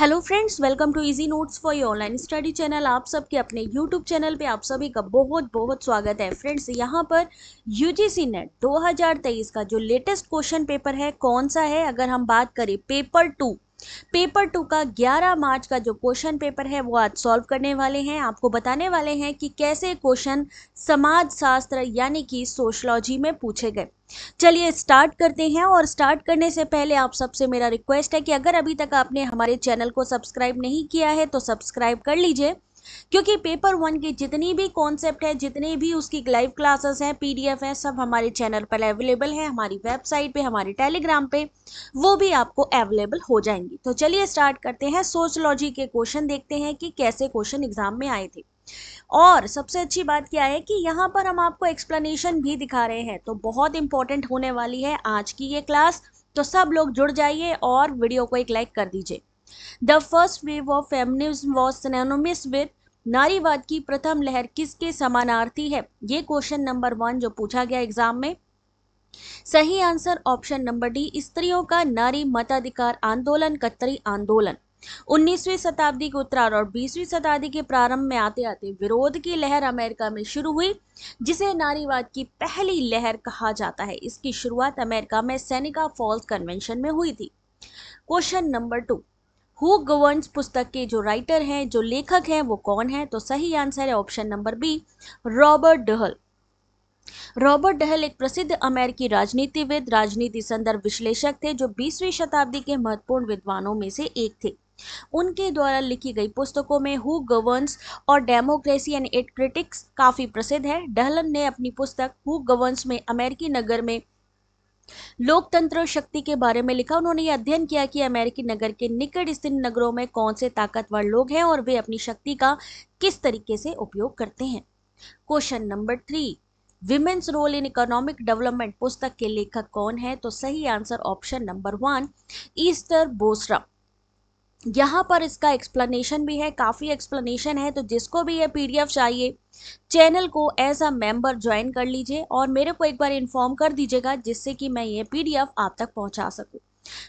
Hello friends welcome to easy notes for your online study channel आप सबके अपने YouTube channel पे आप सभी का बहुत बहुत स्वागत है फ्रेंड्स यहाँ पर यूजीसी नेट 2023 का जो लेटेस्ट क्वेश्चन पेपर है कौन सा है अगर हम बात करें पेपर टू पेपर टू का 11 मार्च का जो क्वेश्चन पेपर है वो आज सॉल्व करने वाले हैं आपको बताने वाले हैं कि कैसे क्वेश्चन समाज शास्त्र यानी कि सोशलॉजी में पूछे गए चलिए स्टार्ट करते हैं और स्टार्ट करने से पहले आप सबसे मेरा रिक्वेस्ट है कि अगर अभी तक आपने हमारे चैनल को सब्सक्राइब नहीं किया है तो सब्सक्राइब कर लीजिए क्योंकि पेपर वन की जितनी भी कॉन्सेप्ट है जितनी भी उसकी लाइव क्लासेस हैं पीडीएफ है सब हमारे चैनल पर अवेलेबल है हमारी वेबसाइट पे हमारे टेलीग्राम पे वो भी आपको अवेलेबल हो जाएंगी तो चलिए स्टार्ट करते हैं सोशलॉजी के क्वेश्चन देखते हैं कि कैसे क्वेश्चन एग्जाम में आए थे और सबसे अच्छी बात क्या है कि यहाँ पर हम आपको एक्सप्लेनेशन भी दिखा रहे हैं तो बहुत इंपॉर्टेंट होने वाली है आज की ये क्लास तो सब लोग जुड़ जाइए और वीडियो को एक लाइक कर दीजिए the first wave of feminism was synonymous with नारीवाद की प्रथम लहर किसके समानार्थी है ये क्वेश्चन नंबर वन जो पूछा गया एग्जाम में सही आंसर ऑप्शन नंबर डी स्त्रियों का नारी मताधिकार आंदोलन कतरी आंदोलन 19वीं शताब्दी के उत्तरार्ध और 20वीं शताब्दी के प्रारंभ में आते आते विरोध की लहर अमेरिका में शुरू हुई जिसे नारीवाद की पहली लहर कहा जाता है इसकी शुरुआत अमेरिका में सैनिका फॉल्स कन्वेंशन में हुई थी question number two who governs पुस्तक के जो राइटर हैं जो लेखक हैं वो कौन है तो सही आंसर है option number B Robert Dahl Robert Dahl एक प्रसिद्ध अमेरिकी राजनीतिविद राजनीति संदर्भ विश्लेषक थे जो 20वीं शताब्दी के महत्वपूर्ण विद्वानों में से एक थे उनके द्वारा लिखी गई पुस्तकों में हु गवर्न्स और डेमोक्रेसी एंड इट क्रिटिक्स काफ़ी प्रसिद्ध है डहलन ने अपनी पुस्तक हु गवर्न्स में अमेरिकी नगर में लोकतंत्र और शक्ति के बारे में लिखा उन्होंने ये अध्ययन किया कि अमेरिकी नगर के निकट स्थित नगरों में कौन से ताकतवर लोग हैं और वे अपनी शक्ति का किस तरीके से उपयोग करते हैं question number three women's role in economic development पुस्तक के लेखक कौन है तो सही answer option number one Ester Boserup यहाँ पर इसका एक्सप्लेनेशन भी है काफ़ी एक्सप्लेनेशन है तो जिसको भी ये पीडीएफ चाहिए चैनल को एज अ मेंबर ज्वाइन कर लीजिए और मेरे को एक बार इन्फॉर्म कर दीजिएगा जिससे कि मैं ये पीडीएफ आप तक पहुंचा सकूं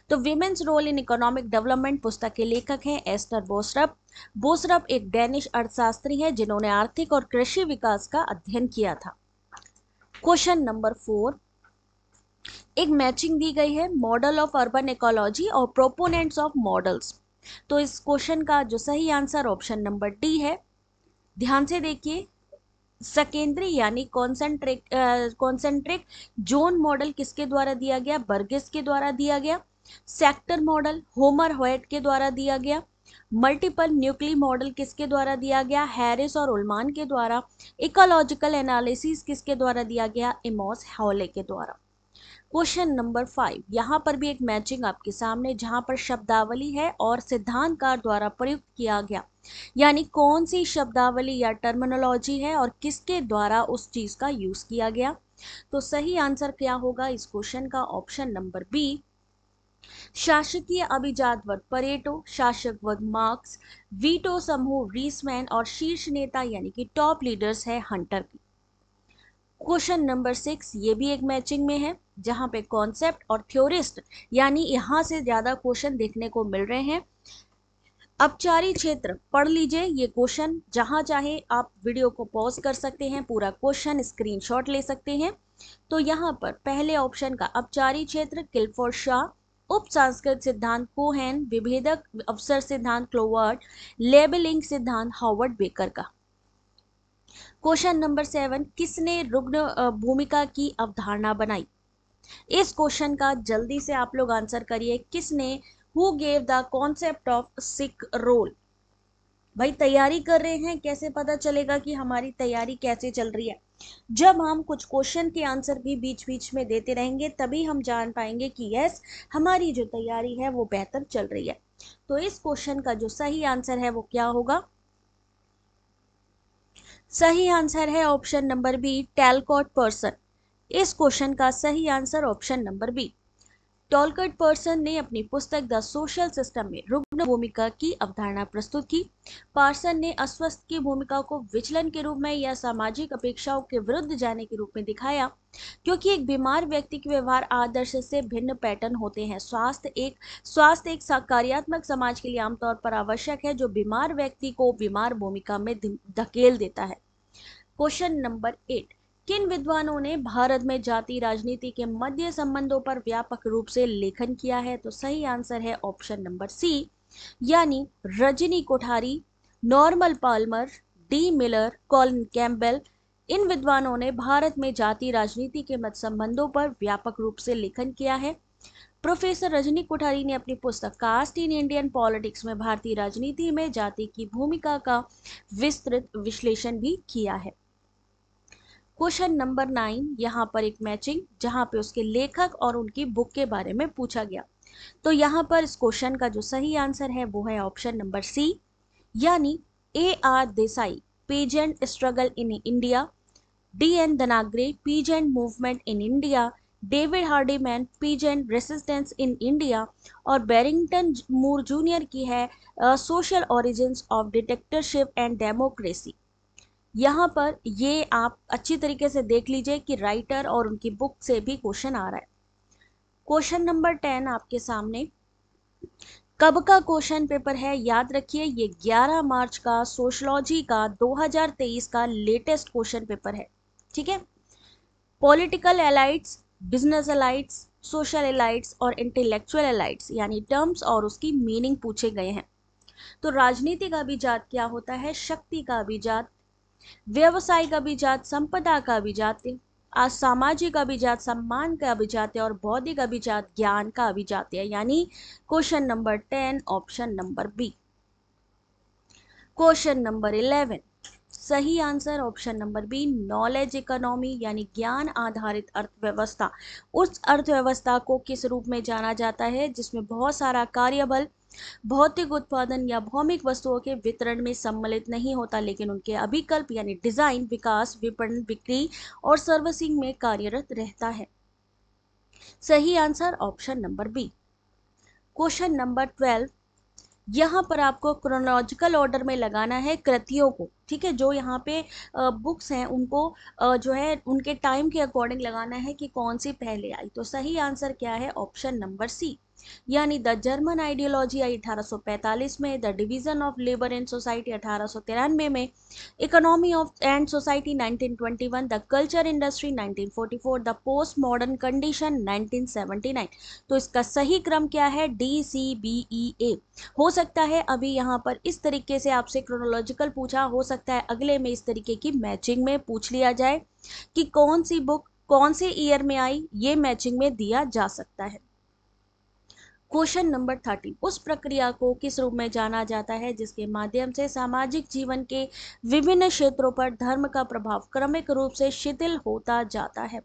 तो women's role in economic development पुस्तक के लेखक हैं एस्टर बोसरप बोसरप एक डेनिश अर्थशास्त्री हैं जिन्होंने आर्थिक और कृषि विकास का अध्ययन किया था क्वेश्चन नंबर फोर एक मैचिंग दी गई है मॉडल ऑफ अर्बन इकोलॉजी और प्रोपोनेंट्स ऑफ मॉडल्स तो इस क्वेश्चन का जो सही आंसर ऑप्शन नंबर डी है ध्यान से देखिए सकेंद्री यानी कॉन्सेंट्रेट कॉन्सेंट्रिक जोन मॉडल किसके द्वारा दिया गया बर्गिस के द्वारा दिया गया सेक्टर मॉडल होमर होयट के द्वारा दिया गया मल्टीपल न्यूक्ली मॉडल किसके द्वारा दिया गया हैरिस और उलमान के द्वारा इकोलॉजिकल एनालिसिस किसके द्वारा दिया गया इमोस हॉले के द्वारा क्वेश्चन नंबर फाइव यहाँ पर भी एक मैचिंग आपके सामने जहाँ पर शब्दावली है और सिद्धांतकार द्वारा प्रयुक्त किया गया यानी कौन सी शब्दावली या टर्मिनोलॉजी है और किसके द्वारा उस चीज़ का यूज़ किया गया तो सही आंसर क्या होगा इस क्वेश्चन का ऑप्शन नंबर बी शासकीय अभिजात वर्ग परेटो शासक वर्ग मार्क्स वीटो समूह रीसमैन और शीर्ष नेता यानी कि टॉप लीडर्स है हंटर की क्वेश्चन नंबर सिक्स ये भी एक मैचिंग में है जहाँ पे कॉन्सेप्ट और थ्योरिस्ट यानी यहाँ से ज़्यादा क्वेश्चन देखने को मिल रहे हैं औपचारिक क्षेत्र पढ़ लीजिए ये क्वेश्चन जहाँ चाहे आप वीडियो को पॉज कर सकते हैं पूरा क्वेश्चन स्क्रीनशॉट ले सकते हैं तो यहाँ पर पहले ऑप्शन का औपचारिक क्षेत्र किल्फोर शाह उप सांस्कृत सिद्धांत कोहेन विभेदक अवसर सिद्धांत क्लोवर्ड लेबलिंग सिद्धांत हॉवर्ड बेकर का क्वेश्चन नंबर सेवन किसने रुग्ण भूमिका की अवधारणा बनाई इस क्वेश्चन का जल्दी से आप लोग आंसर करिए किसने who gave the concept of sick role भाई तैयारी कर रहे हैं कैसे पता चलेगा कि हमारी तैयारी कैसे चल रही है जब हम कुछ क्वेश्चन के आंसर भी बीच बीच में देते रहेंगे तभी हम जान पाएंगे कि यस हमारी जो तैयारी है वो बेहतर चल रही है तो इस क्वेश्चन का जो सही आंसर है वो क्या होगा सही आंसर है option number B Talcott Parsons इस क्वेश्चन का सही answer option number B Talcott Parsons ने अपनी पुस्तक द सोशल सिस्टम में रुग्ण भूमिका की अवधारणा प्रस्तुत की पार्सन ने अस्वस्थ की भूमिका को विचलन के रूप में या सामाजिक अपेक्षाओं के विरुद्ध जाने के रूप में दिखाया क्योंकि एक बीमार व्यक्ति के व्यवहार आदर्श से भिन्न पैटर्न होते हैं स्वास्थ्य एक स्वास्थ्य एक कार्यात्मक समाज के लिए आमतौर पर आवश्यक है जो बीमार व्यक्ति को बीमार भूमिका में धकेल देता है क्वेश्चन नंबर एट किन विद्वानों ने भारत में जाति राजनीति के मध्य संबंधों पर व्यापक रूप से लेखन किया है तो सही आंसर है ऑप्शन नंबर सी यानी Rajni Kothari Norman Palmer D Miller Colin Campbell इन विद्वानों ने भारत में जाति राजनीति के मत संबंधों पर व्यापक रूप से लेखन किया है प्रोफेसर रजनी कोठारी ने अपनी पुस्तक कास्ट इन इंडियन पॉलिटिक्स में भारतीय राजनीति में जाति की भूमिका का विस्तृत विश्लेषण भी किया है क्वेश्चन नंबर नाइन यहाँ पर एक मैचिंग जहाँ पे उसके लेखक और उनकी बुक के बारे में पूछा गया तो यहाँ पर इस क्वेश्चन का जो सही आंसर है वो है ऑप्शन नंबर सी यानी A R Desai peasant struggle in India D N Dhanagare peasant movement in India David Hardiman peasant resistance in India और बैरिंगटन मूर जूनियर की है social origin of dictatorship and democracy यहाँ पर ये आप अच्छी तरीके से देख लीजिए कि राइटर और उनकी बुक से भी क्वेश्चन आ रहा है क्वेश्चन नंबर टेन आपके सामने कब का क्वेश्चन पेपर है याद रखिए ये 11 मार्च का सोशलॉजी का 2023 का लेटेस्ट क्वेश्चन पेपर है ठीक है political elites business elites social elites और इंटेलेक्चुअल एलाइट्स यानी टर्म्स और उसकी मीनिंग पूछे गए हैं तो राजनीति का अभिजात क्या होता है शक्ति का अभिजात भी अभिजात संपदा का अभिजात्य असामाजिक अभिजात सम्मान का अभिजात है और बौद्धिक अभिजात ज्ञान का अभिजात है यानी question number ten option number B question number eleven सही answer option number B knowledge economy यानी ज्ञान आधारित अर्थव्यवस्था उस अर्थव्यवस्था को किस रूप में जाना जाता है जिसमें बहुत सारा कार्यबल भौतिक उत्पादन या भौमिक वस्तुओं के वितरण में सम्मिलित नहीं होता लेकिन उनके अभिकल्प यानी डिजाइन विकास विपणन बिक्री और सर्विसिंग में कार्यरत रहता है सही answer option number B question number twelve यहाँ पर आपको क्रोनोलॉजिकल ऑर्डर में लगाना है कृतियों को ठीक है जो यहाँ पे बुक्स हैं उनको जो है उनके टाइम के अकॉर्डिंग लगाना है कि कौन सी पहले आई तो सही आंसर क्या है ऑप्शन नंबर सी यानी द जर्मन आइडियोलॉजी आई अठारह में the division of labour and society अठारह में economy of and society 1921 the culture industry 1944 the post modern condition 1979 तो इसका सही क्रम क्या है डी सी बी ई ए हो सकता है अभी यहाँ पर इस तरीके से आपसे क्रोनोलॉजिकल पूछा हो सकता है अगले में इस तरीके की मैचिंग में पूछ लिया जाए कि कौन सी बुक कौन से ईयर में आई ये मैचिंग में दिया जा सकता है क्वेश्चन नंबर थर्टी उस प्रक्रिया को किस रूप में जाना जाता है जिसके माध्यम से सामाजिक जीवन के विभिन्न क्षेत्रों पर धर्म का प्रभाव क्रमिक रूप से शिथिल होता जाता है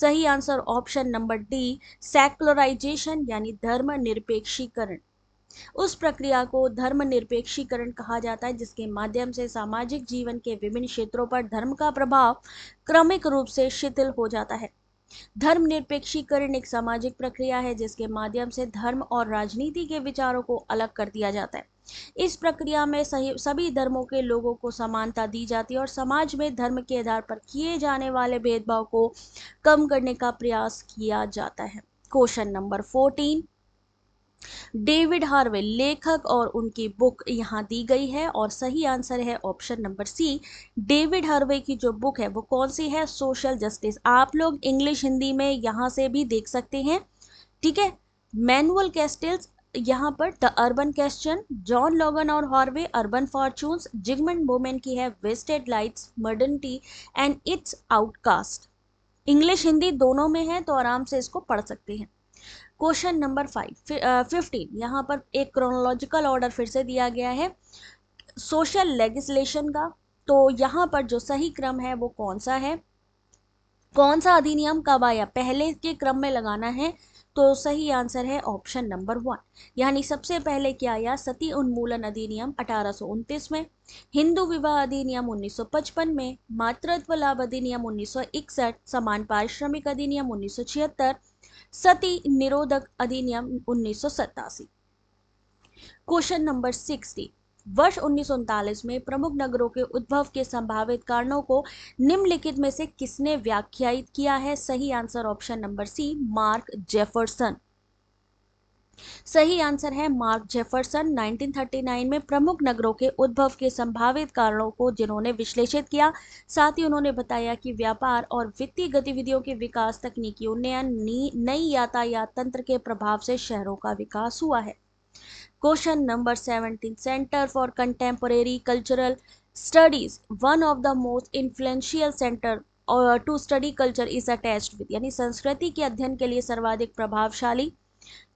सही answer option number D secularisation यानी धर्म निरपेक्षीकरण उस प्रक्रिया को धर्म निरपेक्षीकरण कहा जाता है जिसके माध्यम से सामाजिक जीवन के विभिन्न क्षेत्रों पर धर्म का प्रभाव क्रमिक रूप से शिथिल हो जाता है धर्मनिरपेक्षीकरण एक सामाजिक प्रक्रिया है जिसके माध्यम से धर्म और राजनीति के विचारों को अलग कर दिया जाता है इस प्रक्रिया में सभी धर्मों के लोगों को समानता दी जाती है और समाज में धर्म के आधार पर किए जाने वाले भेदभाव को कम करने का प्रयास किया जाता है question number fourteen David Harvey लेखक और उनकी बुक यहाँ दी गई है और सही आंसर है option number C David Harvey की जो बुक है वो कौन सी है सोशल जस्टिस आप लोग इंग्लिश हिंदी में यहाँ से भी देख सकते हैं ठीक है मैनुअल कैस्टेल्स यहाँ पर the urban question John Logan और Harvey urban fortunes Zygmunt Bauman की है wasted lights modernity and its outcast English Hindi दोनों में है तो आराम से इसको पढ़ सकते हैं क्वेश्चन नंबर फाइव फिफ्टीन यहाँ पर एक क्रोनोलॉजिकल ऑर्डर फिर से दिया गया है सोशल लेगिस्लेशन का तो यहाँ पर जो सही क्रम है वो कौन सा है कौन सा अधिनियम कब आया पहले के क्रम में लगाना है तो सही आंसर है ऑप्शन नंबर वन यानी सबसे पहले क्या आया सती उन्मूलन अधिनियम अठारह में हिंदू विवाह अधिनियम 1955 में मातृत्व लाभ अधिनियम 1961 समान पारिश्रमिक अधिनियम सती निरोधक अधिनियम उन्नीस क्वेश्चन नंबर सिक्सटी वर्ष उन्नीस में प्रमुख नगरों के उद्भव के संभावित कारणों को निम्नलिखित में से किसने व्याख्यायित किया है सही answer option number C Mark Jefferson सही आंसर है मार्क जेफरसन 1939 में प्रमुख नगरों के उद्भव के संभावित कारणों को जिन्होंने विश्लेषित किया साथ ही उन्होंने बताया कि व्यापार और वित्तीय गतिविधियों के विकास तकनीकी उन्नयन नई यातायात तंत्र के प्रभाव से शहरों का विकास हुआ है question number seventeen centre for contemporary cultural studies one of the most influential centre to study culture is attached with यानी संस्कृति के अध्ययन के लिए सर्वाधिक प्रभावशाली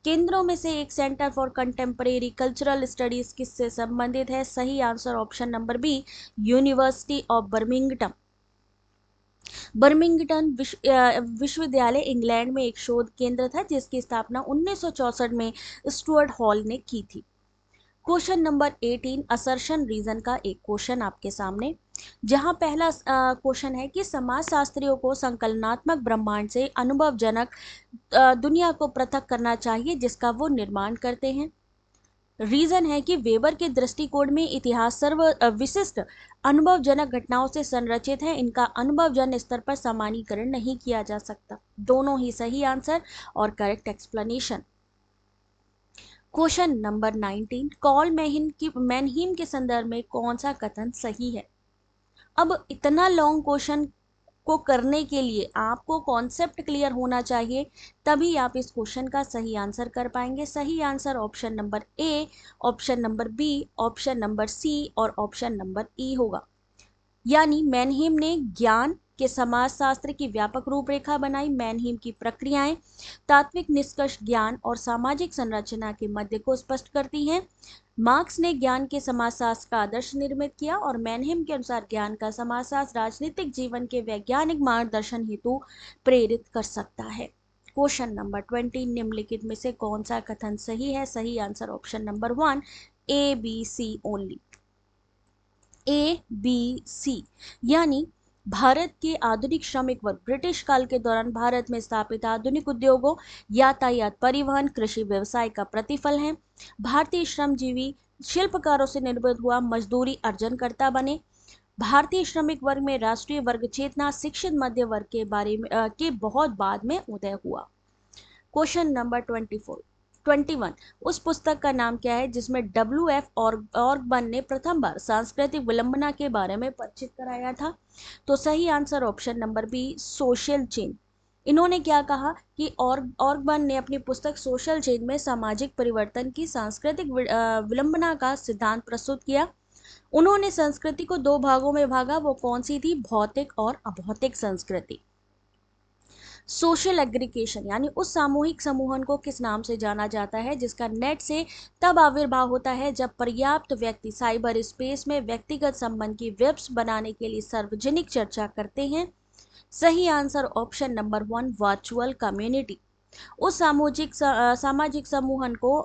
केंद्रों में से एक centre for contemporary cultural studies किससे संबंधित है सही answer option number B university of Birmingham Birmingham विश्वविद्यालय इंग्लैंड में एक शोध केंद्र था जिसकी स्थापना 1964 में स्टुअर्ट हॉल ने की थी क्वेश्चन नंबर 18 असर्शन रीजन का एक क्वेश्चन आपके सामने जहां पहला क्वेश्चन है कि समाज शास्त्रियों को संकलनात्मक ब्रह्मांड से अनुभवजनक दुनिया को पृथक करना चाहिए जिसका वो निर्माण करते हैं रीजन है कि वेबर के दृष्टिकोण में इतिहास सर्व विशिष्ट अनुभवजनक घटनाओं से संरचित है इनका अनुभवजन स्तर पर सामान्यकरण नहीं किया जा सकता दोनों ही सही आंसर और correct explanation question number 19 Karl Mannheim की मैनहिम के संदर्भ में कौन सा कथन सही है अब इतना लॉन्ग क्वेश्चन को करने के लिए आपको कॉन्सेप्ट क्लियर होना चाहिए तभी आप इस क्वेश्चन का सही आंसर कर पाएंगे सही answer option number A option number B option number C और ऑप्शन नंबर ई होगा यानी मैनहिम ने ज्ञान के समाजशास्त्र की व्यापक रूपरेखा बनाई मैनहिम की प्रक्रियाएं तात्विक निष्कर्ष ज्ञान और सामाजिक संरचना के मध्य को स्पष्ट करती हैं मार्क्स ने ज्ञान के समाजशास्त्र का आदर्श निर्मित किया और मैनहेम के अनुसार ज्ञान का समाजशास्त्र राजनीतिक जीवन के वैज्ञानिक मार्गदर्शन हेतु प्रेरित कर सकता है क्वेश्चन नंबर ट्वेंटी निम्नलिखित में से कौन सा कथन सही है सही answer option number one A B C only A B C यानी भारत के आधुनिक श्रमिक वर्ग ब्रिटिश काल के दौरान भारत में स्थापित आधुनिक उद्योगों यातायात परिवहन कृषि व्यवसाय का प्रतिफल है भारतीय श्रमजीवी शिल्पकारों से निर्मित हुआ मजदूरी अर्जन करता बने भारतीय श्रमिक वर्ग में राष्ट्रीय वर्ग चेतना शिक्षित मध्य वर्ग के बारे में के बहुत बाद में उदय हुआ क्वेश्चन नंबर ट्वेंटी फोर 21 उस पुस्तक का नाम क्या है जिसमें डब्ल्यू एफ ऑर्गबन ने प्रथम बार सांस्कृतिक विलंबना के बारे में परिचित कराया था तो सही answer option number B social change इन्होंने क्या कहा कि ऑर्गबन ने अपनी पुस्तक सोशल चेंज में सामाजिक परिवर्तन की सांस्कृतिक विलंबना का सिद्धांत प्रस्तुत किया उन्होंने संस्कृति को दो भागों में भागा वो कौन सी थी भौतिक और अभौतिक संस्कृति सोशल एग्रीकेशन यानी उस सामूहिक समूहन को किस नाम से जाना जाता है जिसका नेट से तब आविर्भाव होता है जब पर्याप्त व्यक्ति साइबर स्पेस में व्यक्तिगत संबंध की वेब्स बनाने के लिए सार्वजनिक चर्चा करते हैं सही answer option number one virtual community उस सामूहिक सामाजिक समूहन को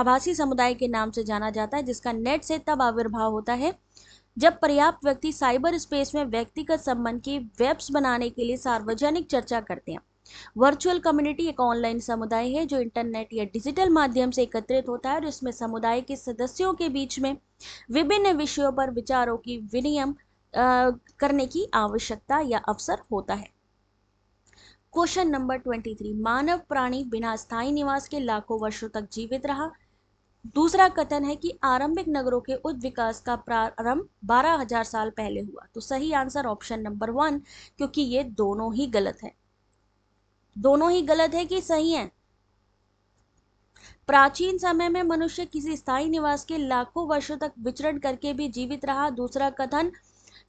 आभासी समुदाय के नाम से जाना जाता है जिसका नेट से तब आविर्भाव होता है जब पर्याप्त व्यक्ति साइबर स्पेस में व्यक्तिगत संबंध की वेब्स बनाने के लिए सार्वजनिक चर्चा करते हैं वर्चुअल कम्युनिटी एक ऑनलाइन समुदाय है जो इंटरनेट या डिजिटल माध्यम से एकत्रित होता है और इसमें समुदाय के सदस्यों के बीच में विभिन्न विषयों पर विचारों की विनियम करने की आवश्यकता या अवसर होता है क्वेश्चन नंबर ट्वेंटी थ्री मानव प्राणी बिना स्थायी निवास के लाखों वर्षों तक जीवित रहा दूसरा कथन है कि आरंभिक नगरों के उद्विकास का प्रारंभ 12000 साल पहले हुआ तो सही आंसर ऑप्शन नंबर वन क्योंकि ये दोनों ही गलत है दोनों ही गलत है कि सही है प्राचीन समय में मनुष्य किसी स्थायी निवास के लाखों वर्षों तक विचरण करके भी जीवित रहा दूसरा कथन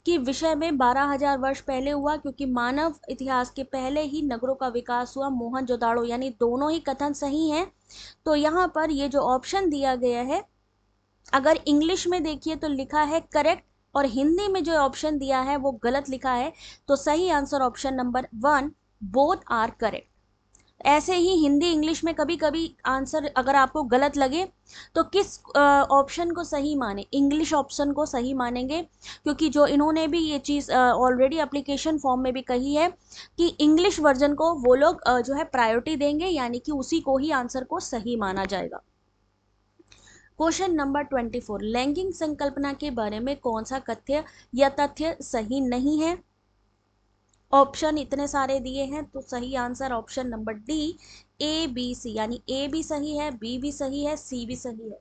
के विषय में 12000 वर्ष पहले हुआ क्योंकि मानव इतिहास के पहले ही नगरों का विकास हुआ मोहन जोदाड़ो यानी दोनों ही कथन सही हैं तो यहाँ पर ये जो ऑप्शन दिया गया है अगर इंग्लिश में देखिए तो लिखा है करेक्ट और हिंदी में जो ऑप्शन दिया है वो गलत लिखा है तो सही answer option number one both are correct ऐसे ही हिंदी इंग्लिश में कभी कभी आंसर अगर आपको गलत लगे तो किस ऑप्शन को सही माने इंग्लिश ऑप्शन को सही मानेंगे क्योंकि जो इन्होंने भी ये चीज़ ऑलरेडी एप्लीकेशन फॉर्म में भी कही है कि इंग्लिश वर्जन को वो लोग जो है प्रायोरिटी देंगे यानी कि उसी को ही आंसर को सही माना जाएगा क्वेश्चन नंबर ट्वेंटी फोर लैंगिक संकल्पना के बारे में कौन सा कथ्य या तथ्य सही नहीं है ऑप्शन इतने सारे दिए हैं तो सही answer option number D A B C यानी ए भी सही है बी भी सही है सी भी सही है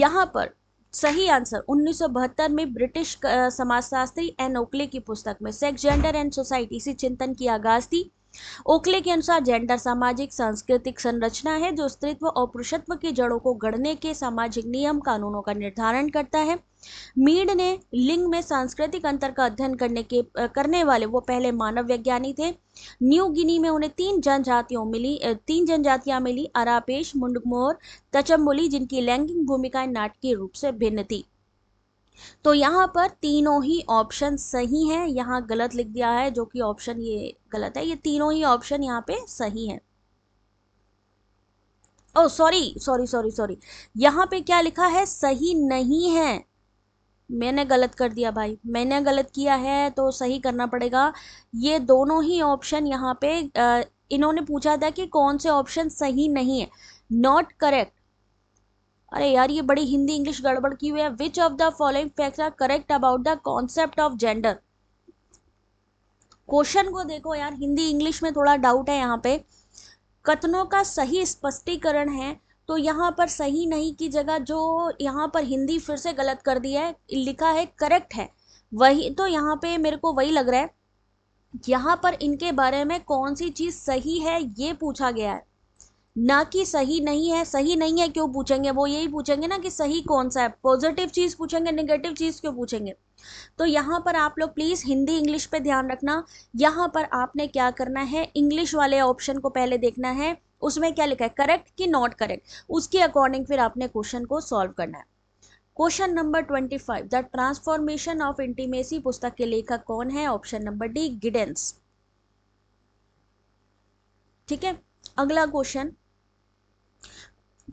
यहाँ पर सही आंसर 1972 में ब्रिटिश समाजशास्त्री एन ओकले की पुस्तक में सेक्स जेंडर एंड सोसाइटी से चिंतन की आगाज थी ओकले के अनुसार जेंडर सामाजिक सांस्कृतिक संरचना है जो स्त्रीत्व और पुरुषत्व की जड़ों को गढ़ने के सामाजिक नियम कानूनों का निर्धारण करता है मीड ने लिंग में सांस्कृतिक अंतर का अध्ययन करने के करने वाले वो पहले मानव वैज्ञानिक थे न्यू गिनी में उन्हें तीन जनजातियों मिली तीन जनजातियां मिली अरापेश मुंडमोर तचमुली जिनकी लैंगिक भूमिकाएं नाटकीय रूप से भिन्न थी तो यहाँ पर तीनों ही ऑप्शन सही हैं यहाँ गलत लिख दिया है जो कि ऑप्शन ये गलत है ये तीनों ही ऑप्शन यहाँ पे सही हैं oh sorry sorry sorry sorry यहाँ पे क्या लिखा है सही नहीं है मैंने गलत कर दिया भाई मैंने गलत किया है तो सही करना पड़ेगा ये दोनों ही ऑप्शन यहाँ पे आ, इन्होंने पूछा था कि कौन से ऑप्शन सही नहीं है नॉट करेक्ट अरे यार ये बड़ी हिंदी इंग्लिश गड़बड़ की हुई है which of the following fact are correct about the concept of gender question को देखो यार हिंदी इंग्लिश में थोड़ा डाउट है यहाँ पे कथनों का सही स्पष्टीकरण है तो यहाँ पर सही नहीं की जगह जो यहाँ पर हिंदी फिर से गलत कर दिया है लिखा है करेक्ट है वही तो यहाँ पे मेरे को वही लग रहा है यहाँ पर इनके बारे में कौन सी चीज़ सही है ये पूछा गया है ना कि सही नहीं है सही नहीं है क्यों पूछेंगे वो यही पूछेंगे ना कि सही कौन सा है पॉजिटिव चीज़ पूछेंगे नेगेटिव चीज़ क्यों पूछेंगे तो यहाँ पर आप लोग प्लीज़ हिंदी इंग्लिश पे ध्यान रखना यहाँ पर आपने क्या करना है इंग्लिश वाले ऑप्शन को पहले देखना है उसमें क्या लिखा है करेक्ट कि नॉट करेक्ट उसके अकॉर्डिंग फिर आपने क्वेश्चन को सॉल्व करना है question number twenty five the transformation of intimacy पुस्तक के लेखक कौन है ऑप्शन नंबर डी गिडेंस ठीक है अगला question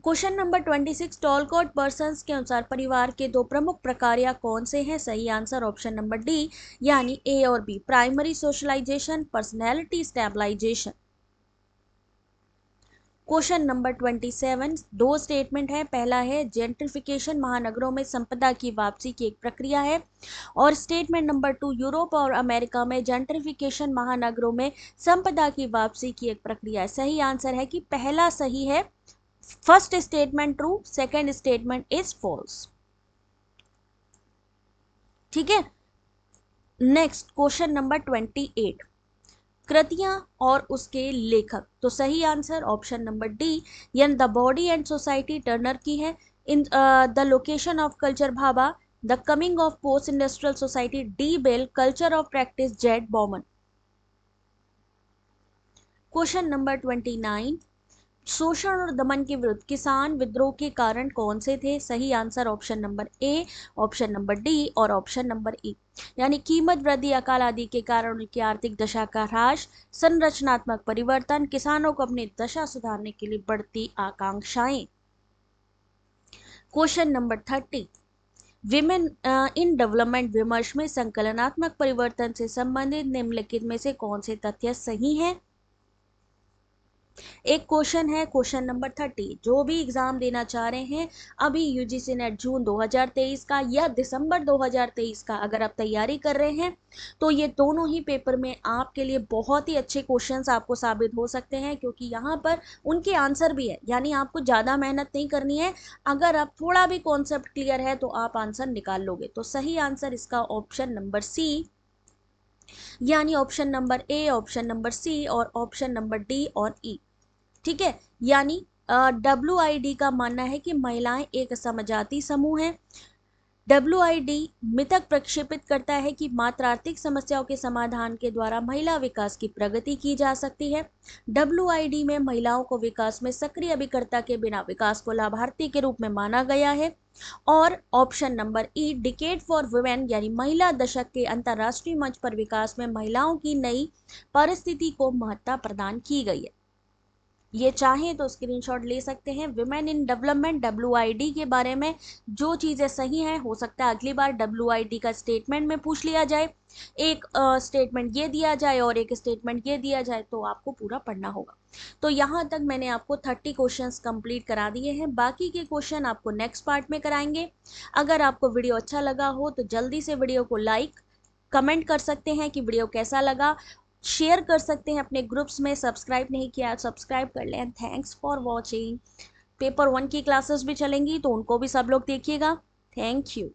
question number twenty six Talcott Parsons के अनुसार परिवार के दो प्रमुख प्रकार या कौन से हैं सही आंसर ऑप्शन नंबर डी यानी ए और B primary socialization personality stabilization question number twenty seven दो स्टेटमेंट है पहला है जेंट्रिफिकेशन महानगरों में संपदा की वापसी की एक प्रक्रिया है और स्टेटमेंट नंबर टू यूरोप और अमेरिका में जेंट्रिफिकेशन महानगरों में संपदा की वापसी की एक प्रक्रिया है सही आंसर है कि पहला सही है first statement true second statement is false ठीक है next question number twenty eight कृतियां और उसके लेखक तो सही आंसर ऑप्शन नंबर डी यानी the body and society Turner की है in the location of culture Bhabha the coming of post industrial society D Bell culture of practice Z Bauman question number twenty nine शोषण और दमन के विरुद्ध किसान विद्रोह के कारण कौन से थे सही answer option number A option number D और ऑप्शन नंबर ई e. यानी कीमत वृद्धि अकाल आदि के कारण उनकी आर्थिक दशा का ह्रास संरचनात्मक परिवर्तन किसानों को अपनी दशा सुधारने के लिए बढ़ती आकांक्षाएं question number thirty women in development विमर्श में संकलनात्मक परिवर्तन से संबंधित निम्नलिखित में से कौन से तथ्य सही हैं एक क्वेश्चन है क्वेश्चन नंबर थर्टी जो भी एग्ज़ाम देना चाह रहे हैं अभी यूजीसी नेट जून 2023 का या दिसंबर 2023 का अगर आप तैयारी कर रहे हैं तो ये दोनों ही पेपर में आपके लिए बहुत ही अच्छे क्वेश्चंस आपको साबित हो सकते हैं क्योंकि यहाँ पर उनके आंसर भी है यानी आपको ज़्यादा मेहनत नहीं करनी है अगर आप थोड़ा भी कॉन्सेप्ट क्लियर है तो आप आंसर निकाल लोगे तो सही आंसर इसका ऑप्शन नंबर सी यानी option number A option number C और ऑप्शन नंबर डी और ई e. ठीक है यानी डब्ल्यू uh, का मानना है कि महिलाएं एक समजाती समूह हैं डब्ल्यू मिथक प्रक्षेपित करता है कि मात्र आर्थिक समस्याओं के समाधान के द्वारा महिला विकास की प्रगति की जा सकती है डब्ल्यू में महिलाओं को विकास में सक्रिय अभिकर्ता के बिना विकास को लाभार्थी के रूप में माना गया है और option number E decade for women यानी महिला दशक के अंतर्राष्ट्रीय मंच पर विकास में महिलाओं की नई परिस्थिति को महत्ता प्रदान की गई है ये चाहें तो स्क्रीनशॉट ले सकते हैं विमेन इन डेवलपमेंट डब्ल्यू के बारे में जो चीज़ें सही हैं हो सकता है अगली बार डब्ल्यू का स्टेटमेंट में पूछ लिया जाए एक स्टेटमेंट ये दिया जाए और एक स्टेटमेंट ये दिया जाए तो आपको पूरा पढ़ना होगा तो यहाँ तक मैंने आपको थर्टी क्वेश्चन कंप्लीट करा दिए हैं बाकी के क्वेश्चन आपको नेक्स्ट पार्ट में कराएंगे अगर आपको वीडियो अच्छा लगा हो तो जल्दी से वीडियो को लाइक कमेंट कर सकते हैं कि वीडियो कैसा लगा शेयर कर सकते हैं अपने ग्रुप्स में सब्सक्राइब नहीं किया सब्सक्राइब कर लें thanks for watching paper one की क्लासेस भी चलेंगी तो उनको भी सब लोग देखिएगा थैंक यू